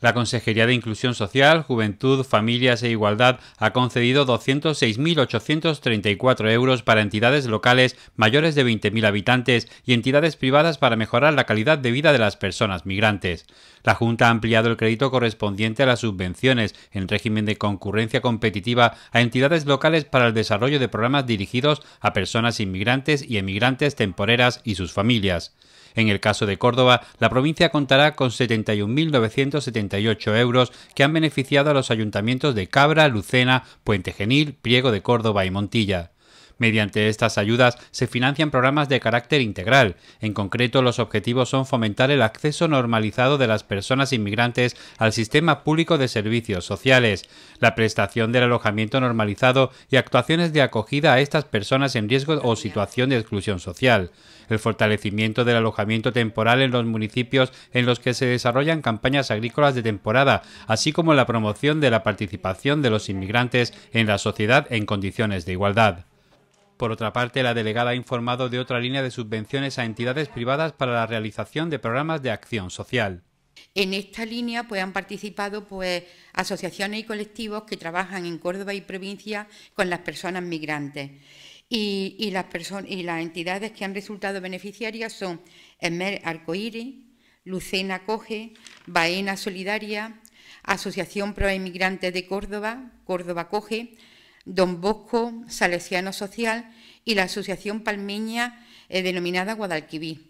La Consejería de Inclusión Social, Juventud, Familias e Igualdad ha concedido 206.834 euros para entidades locales mayores de 20.000 habitantes y entidades privadas para mejorar la calidad de vida de las personas migrantes. La Junta ha ampliado el crédito correspondiente a las subvenciones en régimen de concurrencia competitiva a entidades locales para el desarrollo de programas dirigidos a personas inmigrantes y emigrantes temporeras y sus familias. En el caso de Córdoba, la provincia contará con 71.978 euros que han beneficiado a los ayuntamientos de Cabra, Lucena, Puente Genil, Priego de Córdoba y Montilla. Mediante estas ayudas se financian programas de carácter integral. En concreto, los objetivos son fomentar el acceso normalizado de las personas inmigrantes al sistema público de servicios sociales, la prestación del alojamiento normalizado y actuaciones de acogida a estas personas en riesgo o situación de exclusión social, el fortalecimiento del alojamiento temporal en los municipios en los que se desarrollan campañas agrícolas de temporada, así como la promoción de la participación de los inmigrantes en la sociedad en condiciones de igualdad. Por otra parte, la delegada ha informado de otra línea de subvenciones a entidades privadas para la realización de programas de acción social. En esta línea pues, han participado pues, asociaciones y colectivos que trabajan en Córdoba y provincia con las personas migrantes. Y, las, y las entidades que han resultado beneficiarias son Emer Arcoíris, Lucena Coge, Baena Solidaria, Asociación Pro Emigrantes de Córdoba, Córdoba Coge, Don Bosco Salesiano Social y la Asociación Palmeña eh, denominada Guadalquivir.